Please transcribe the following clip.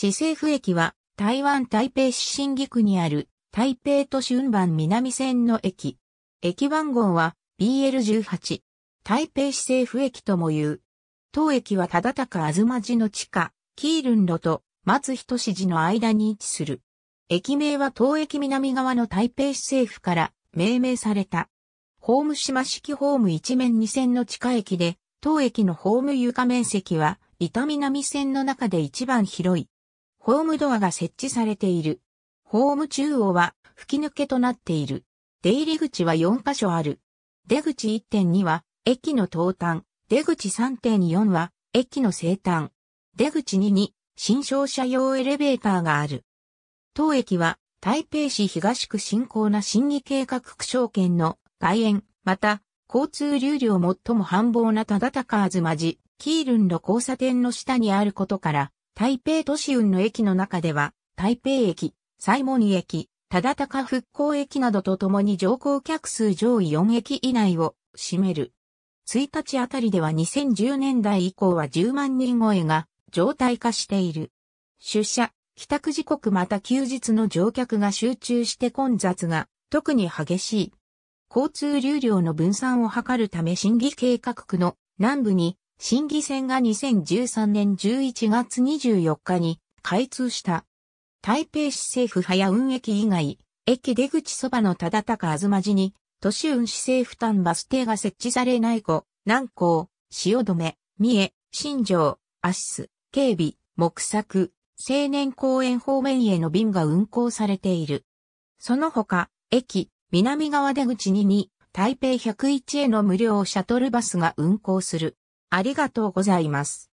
市政府駅は台湾台北市新義区にある台北都市運搬南線の駅。駅番号は BL18。台北市政府駅とも言う。当駅は忠高あずま寺の地下、キールン路と松人市寺の間に位置する。駅名は東駅南側の台北市政府から命名された。ホーム島式ホーム一面二線の地下駅で、当駅のホーム床面積は、板南線の中で一番広い。ホームドアが設置されている。ホーム中央は吹き抜けとなっている。出入り口は4箇所ある。出口1.2は駅の東端、出口3.4は駅の西端、出口2に新商社用エレベーターがある。当駅は台北市東区新興な審議計画区証券の外苑、また交通流量最も繁忙なたかあずまじ、キールンの交差点の下にあることから、台北都市運の駅の中では、台北駅、西門駅、忠高復興駅などとともに乗降客数上位4駅以内を占める。1日あたりでは2010年代以降は10万人超えが常態化している。出社、帰宅時刻また休日の乗客が集中して混雑が特に激しい。交通流量の分散を図るため審議計画区の南部に審議船が2013年11月24日に開通した。台北市政府早運駅以外、駅出口そばの忠高あずまじに、都市運市政府端バス停が設置されない湖、南港、汐留、三重、新城、アシス、警備、木作、青年公園方面への便が運行されている。その他、駅、南側出口に台北101への無料シャトルバスが運行する。ありがとうございます。